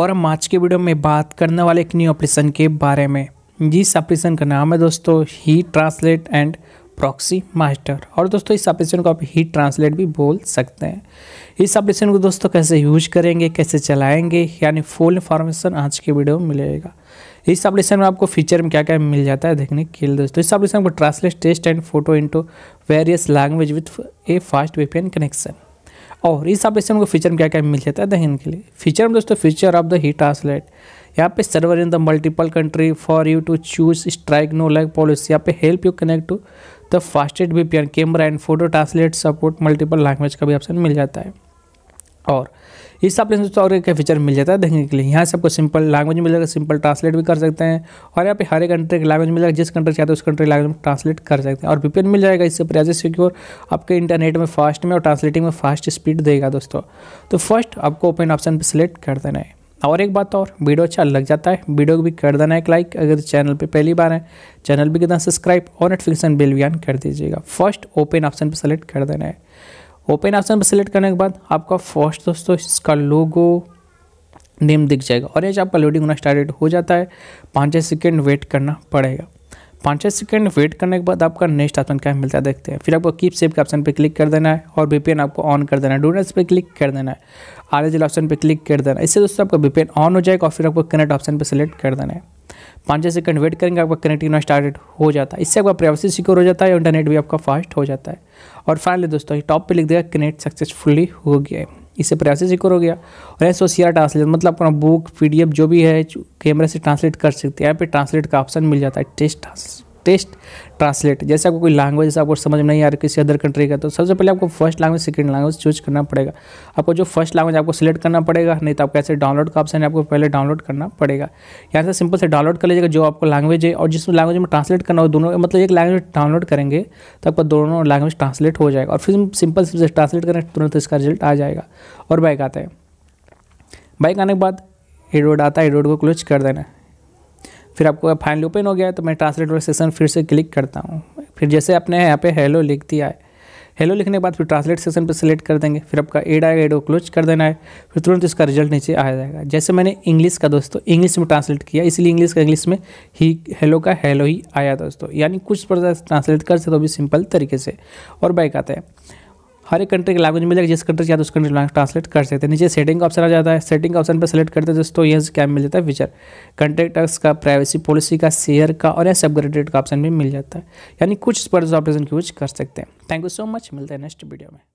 और हम आज के वीडियो में बात करने वाले एक न्यू ऑपरेशन के बारे में जिस ऑपरेशन का नाम है दोस्तों Hi Translate and Proxy Master और दोस्तों इस ऑपरेशन को आप ही ट्रांसलेट भी बोल सकते हैं इस ऑपरेशन को दोस्तों कैसे यूज करेंगे कैसे चलाएंगे यानी फुल इन्फॉर्मेशन आज के वीडियो में मिलेगा इस ऑपरेशन में आपको फीचर में क्या क्या मिल जाता है देखने के लिए दोस्तों इस ऑपरेशन को translate text and photo into various language with a fast VPN connection और इस ऑपरेशन को फीचर में क्या क्या मिल जाता है दहन के लिए फीचर में दोस्तों feature of the Hi Translate यहाँ पे server in the multiple country for you to choose strict no like policy यहाँ पे help you connect to the fastest P camera and photo translate support multiple language का भी option मिल जाता है और इस एप्लीकेशन स्टोर का फीचर मिल जाता है देखने के लिए यहाँ से आपको सिंपल लैंग्वेज मिल जाएगा सिंपल ट्रांसलेट भी कर सकते हैं और यहाँ पे हर एक कंट्री की लैंग्वेज मिल जाएगा जिस कंट्री चाहते हैं उस कंट्री लैंग्वेज में ट्रांसलेट कर सकते हैं और वीपीएन मिल जाएगा इससे प्राइज सिक्योर आपके इंटरनेट में फास्ट में और ट्रांसलेटिंग में फास्ट स्पीड देगा दोस्तों तो फर्स्ट आपको ओपन ऑप्शन पर सिलेक्ट कर देना है और एक बात और वीडियो अच्छा लग जाता है वीडियो को भी कर देना एक लाइक अगर चैनल पर पहली बार है चैनल भी कितना सब्सक्राइब और नोटिफिकेशन बिल भी ऑन कर दीजिएगा फर्स्ट ओपन ऑप्शन पर सेलेक्ट कर देना है ओपन ऑप्शन पर सिलेक्ट करने के बाद आपका फर्स्ट दोस्तों इसका लोगो नेम दिख जाएगा और ये जब आपका लोडिंग होना स्टार्टेड हो जाता है पाँच छः सेकेंड वेट करना पड़ेगा पाँच सेकेंड वेट करने के बाद आपका नेक्स्ट ऑप्शन क्या मिलता है देखते हैं फिर आपको कीप सेव के ऑप्शन पर क्लिक कर देना है और बी आपको ऑन कर देना है डोनेट्स पर क्लिक कर देना है आर ऑप्शन पर क्लिक कर देना है इससे दोस्तों आपका बी ऑन हो जाएगा और फिर आपको कनेक्ट ऑप्शन पर सिलेक्ट कर देना है पाँच छः सेकंड वेट करेंगे आपका कनेक्ट होना स्टार्ट हो जाता है इससे आपका प्राइवेसी सिक्योर हो जाता है इंटरनेट भी आपका फास्ट हो जाता है और फाइनली दोस्तों टॉप पे लिख देगा कनेक्ट सक्सेसफुली हो गया है इससे प्राइवेसी सिक्योर हो गया और ऐसे सीआर ट्रांसलेट मतलब अपना बुक पी जो भी है कैमरा से ट्रांसलेट कर सकते हैं यहाँ पे ट्रांसलेट का ऑप्शन मिल जाता है टेस्ट ट्रांसलेट टेस्ट ट्रांसलेट जैसे आपको कोई लैंग्वेज जैसे आपको समझ में नहीं आ रहा किसी अदर कंट्री का तो सबसे पहले आपको first language second language choose करना पड़ेगा आपको जो फर्स्ट लैंग्वेज आपको सिलेक्ट करना पड़ेगा नहीं तो आप कैसे डाउनलोड का ऑप्शन है आपको पहले डाउनलोड करना पड़ेगा यहाँ से सिंपल से डाउनलोड कर लीजिएगा जो आपको लैंग्वेज है और जिस लैंग्वेज में ट्रांसलेट करना हो दोनों मतलब एक लैंग्वेज डाउनलोड करेंगे तो आपका दोनों लैंग्वेज ट्रांसलेट हो जाएगा और फिर सिंपल से ट्रांसलेट करें तो तुरंत इसका रिजल्ट आ जाएगा और बाइक आता है बाइक आने के बाद एडवर्ड आता है एडवर्ड को क्लोज कर देना फिर आपको फाइनल ओपन हो गया तो मैं ट्रांसलेट वाला सेशन फिर से क्लिक करता हूँ फिर जैसे आपने यहाँ पे हेलो लिख दिया है हेलो लिखने के बाद फिर ट्रांसलेट सेशन पर सेलेक्ट कर देंगे फिर आपका एड आएगा एड को क्लोज कर देना है फिर तुरंत इसका रिजल्ट नीचे आ जाएगा जैसे मैंने इंग्लिश का दोस्तों इंग्लिश में ट्रांसलेट किया इसलिए इंग्लिश का इंग्लिश में ही हेलो का हेलो ही आया दोस्तों यानी कुछ प्रकार ट्रांसलेट कर सकते हो भी सिंपल तरीके से और बाइक आते हैं हर एक कंट्री की लैंग्वेज मिलेगा जिस कंट्री चाहे तो उस कंट्री लैंग्वेज ट्रांसलेट कर सकते हैं नीचे सेटिंग का ऑप्शन आ जाता है सेटिंग ऑप्शन पर सेलेक्ट करते हैं दोस्तों यह क्या मिल जाता है फीचर कंटेक्ट का प्राइवेसी पॉलिसी का शेयर का और या सबग्रेडेड का ऑप्शन भी मिल जाता है यानी कुछ पर ऑप्शन यूज कर सकते हैं थैंक यू सो मच मिलते हैं नेक्स्ट वीडियो में